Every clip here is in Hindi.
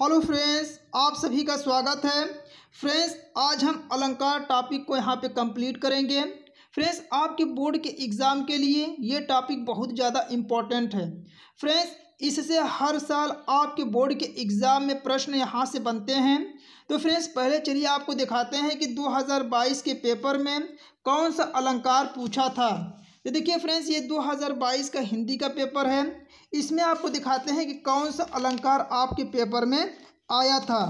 हेलो फ्रेंड्स आप सभी का स्वागत है फ्रेंड्स आज हम अलंकार टॉपिक को यहाँ पे कंप्लीट करेंगे फ्रेंड्स आपके बोर्ड के एग्ज़ाम के लिए ये टॉपिक बहुत ज़्यादा इम्पॉर्टेंट है फ्रेंड्स इससे हर साल आपके बोर्ड के एग्ज़ाम में प्रश्न यहाँ से बनते हैं तो फ्रेंड्स पहले चलिए आपको दिखाते हैं कि दो के पेपर में कौन सा अलंकार पूछा था तो ये देखिए फ्रेंड्स ये 2022 का हिंदी का पेपर है इसमें आपको दिखाते हैं कि कौन सा अलंकार आपके पेपर में आया था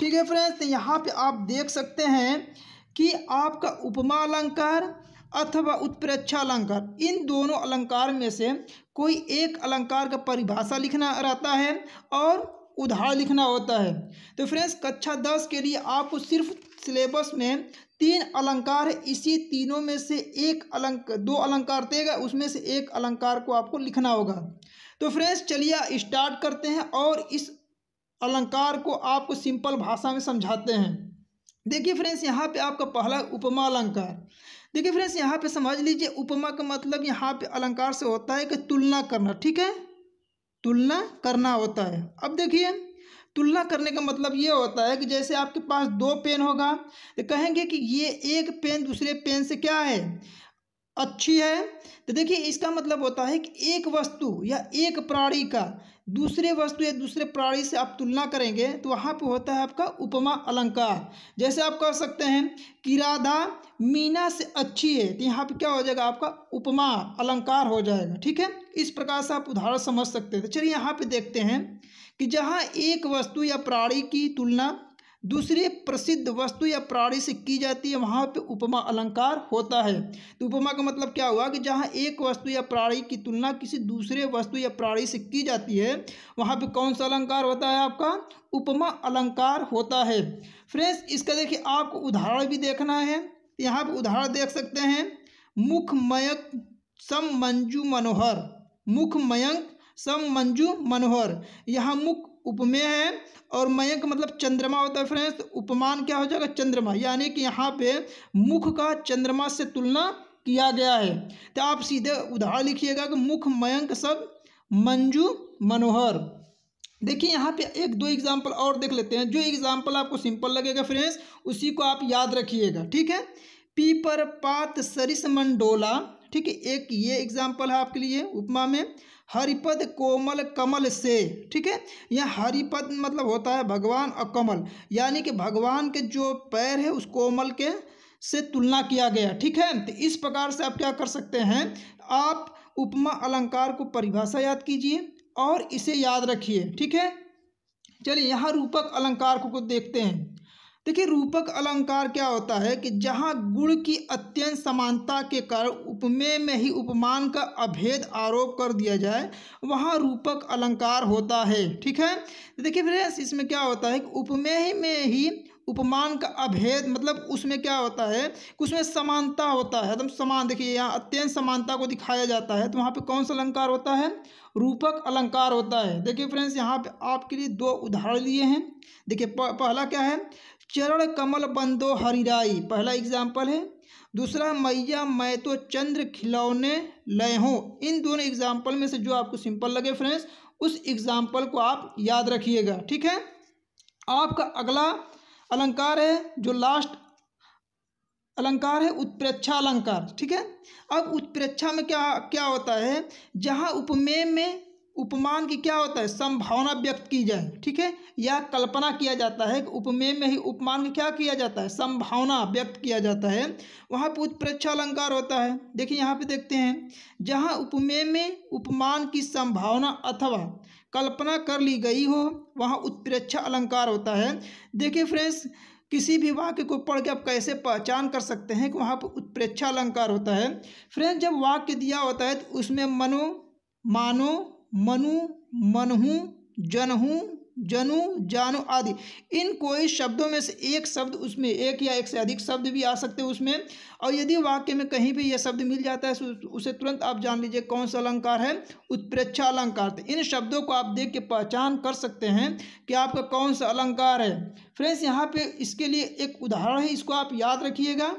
ठीक है फ्रेंड्स तो यहाँ पे आप देख सकते हैं कि आपका उपमा अलंकार अथवा उत्प्रेक्षा अलंकार इन दोनों अलंकार में से कोई एक अलंकार का परिभाषा लिखना रहता है और उधार हम्म। लिखना होता है तो फ्रेंड्स कक्षा दस के लिए आपको सिर्फ सिलेबस में तीन अलंकार है इसी तीनों में से एक अलंक दो अलंकार देगा उसमें से एक अलंकार को आपको लिखना होगा तो फ्रेंड्स चलिए स्टार्ट करते हैं और इस अलंकार को आपको सिंपल भाषा में समझाते हैं देखिए फ्रेंड्स यहाँ पे आपका पहला उपमा अलंकार देखिए फ्रेंड्स यहाँ पे समझ लीजिए उपमा का मतलब यहाँ पे अलंकार से होता है कि तुलना करना ठीक है तुलना करना होता है अब देखिए तुलना करने का मतलब ये होता है कि जैसे आपके पास दो पेन होगा तो कहेंगे कि ये एक पेन दूसरे पेन से क्या है अच्छी है तो देखिए इसका मतलब होता है कि एक वस्तु या एक प्राणी का दूसरे वस्तु या दूसरे प्राणी से आप तुलना करेंगे तो वहाँ पे होता है आपका उपमा अलंकार जैसे आप कह सकते हैं कि राधा मीना से अच्छी है तो यहाँ पे क्या हो जाएगा आपका उपमा अलंकार हो जाएगा ठीक है इस प्रकार से आप उदाहरण समझ सकते हैं तो चलिए यहाँ पर देखते हैं कि जहाँ एक वस्तु या प्राणी की तुलना दूसरी प्रसिद्ध वस्तु या प्राणी से की जाती है वहाँ पे उपमा अलंकार होता है तो उपमा का मतलब क्या हुआ कि जहाँ एक वस्तु या प्राणी की तुलना किसी दूसरे वस्तु या प्राणी से की जाती है वहाँ पे कौन सा अलंकार होता है आपका उपमा अलंकार होता है फ्रेंड्स इसका देखिए आपको उदाहरण भी देखना है यहाँ पर उदाहरण देख सकते हैं मयक सम मंजू मनोहर मयंक सम मंजू मनोहर यहाँ मुख उपमेय है और मयंक मतलब चंद्रमा होता है फ्रेंड्स तो उपमान क्या हो जाएगा चंद्रमा यानी कि यहाँ पे मुख का चंद्रमा से तुलना किया गया है तो आप सीधे उदाहरण लिखिएगा कि मुख मयंक सब मंजू मनोहर देखिए यहाँ पे एक दो एग्जाम्पल और देख लेते हैं जो एग्जाम्पल आपको सिंपल लगेगा फ्रेंड्स उसी को आप याद रखिएगा ठीक है पीपर पात सरिस मंडोला ठीक है एक ये एग्जाम्पल है आपके लिए उपमा में हरिपद कोमल कमल से ठीक है यहाँ हरिपद मतलब होता है भगवान और कमल यानी कि भगवान के जो पैर है उस कोमल के से तुलना किया गया ठीक है तो इस प्रकार से आप क्या कर सकते हैं आप उपमा अलंकार को परिभाषा याद कीजिए और इसे याद रखिए ठीक है चलिए यहाँ रूपक अलंकार को देखते हैं देखिए रूपक अलंकार क्या होता है कि जहाँ गुण की अत्यंत समानता के कारण उपमेय में ही उपमान का अभेद आरोप कर दिया जाए वहाँ रूपक अलंकार होता है ठीक है देखिए फ्रेंड्स इसमें क्या होता है कि उपमेय में ही उपमान का अभेद मतलब उसमें क्या होता है उसमें समानता होता है एकदम समान देखिए यहाँ अत्यंत समानता को दिखाया जाता है तो वहाँ पे कौन सा अलंकार होता है रूपक अलंकार होता है देखिए फ्रेंड्स यहाँ पे आपके लिए दो उदाहरण लिए हैं देखिए पहला क्या है चरण कमल बंदो हरिराई पहला एग्जाम्पल है दूसरा मैया मैं तो चंद्र खिलौने लय हों इन दोनों एग्जाम्पल में से जो आपको सिंपल लगे फ्रेंड्स उस एग्जाम्पल को आप याद रखिएगा ठीक है आपका अगला अलंकार है जो लास्ट अलंकार है उत्प्रेक्षा अलंकार ठीक है अब उत्प्रेक्षा में क्या क्या होता है जहाँ उपमेय में उपमान की क्या होता है संभावना व्यक्त की जाए ठीक है या कल्पना किया जाता है कि उपमेय में ही उपमान की क्या किया जाता है संभावना व्यक्त किया जाता है वहाँ पर उत्प्रेक्षा अलंकार होता है देखिए यहाँ पे देखते हैं जहाँ उपमेय में उपमान की संभावना अथवा कल्पना कर ली गई हो वहाँ उत्प्रेक्षा अलंकार होता है देखिए फ्रेंड्स किसी भी वाक्य को पढ़ के आप कैसे पहचान कर सकते हैं कि वहाँ पर उत्प्रेक्षा अलंकार होता है फ्रेंड्स जब वाक्य दिया होता है तो उसमें मनो मानो मनु मनहू जनहू जनु जानु आदि इन कोई शब्दों में से एक शब्द उसमें एक या एक से अधिक शब्द भी आ सकते हैं उसमें और यदि वाक्य में कहीं भी यह शब्द मिल जाता है उसे तुरंत आप जान लीजिए कौन सा अलंकार है उत्प्रेक्षा अलंकार तो इन शब्दों को आप देख के पहचान कर सकते हैं कि आपका कौन सा अलंकार है फ्रेंड्स यहाँ पे इसके लिए एक उदाहरण है इसको आप याद रखिएगा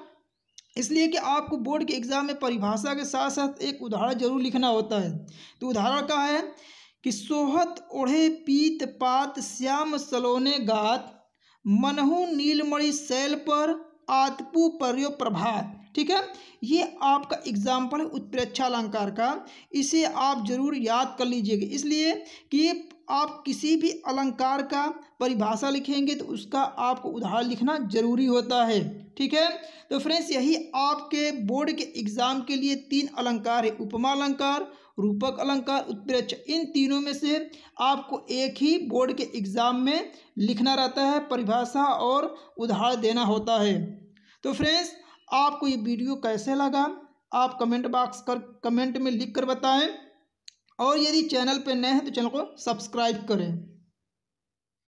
इसलिए कि आपको बोर्ड के एग्ज़ाम में परिभाषा के साथ साथ एक उदाहरण जरूर लिखना होता है तो उदाहरण का है कि सोहत ओढ़े पीत पात श्याम सलोने गात मनहु नीलमणि शैल पर आतपु पर्यो प्रभात ठीक है ये आपका एग्जाम्पल है उत्प्रेक्षा अलंकार का इसे आप जरूर याद कर लीजिएगा इसलिए कि आप किसी भी अलंकार का परिभाषा लिखेंगे तो उसका आपको उदाहरण लिखना जरूरी होता है ठीक है तो फ्रेंड्स यही आपके बोर्ड के एग्ज़ाम के लिए तीन अलंकार है उपमा अलंकार रूपक अलंकार उत्प्रेक्ष इन तीनों में से आपको एक ही बोर्ड के एग्ज़ाम में लिखना रहता है परिभाषा और उदाहरण देना होता है तो फ्रेंड्स आपको ये वीडियो कैसे लगा आप कमेंट बॉक्स कर कमेंट में लिख कर बताएं और यदि चैनल पर नए हैं तो चैनल को सब्सक्राइब करें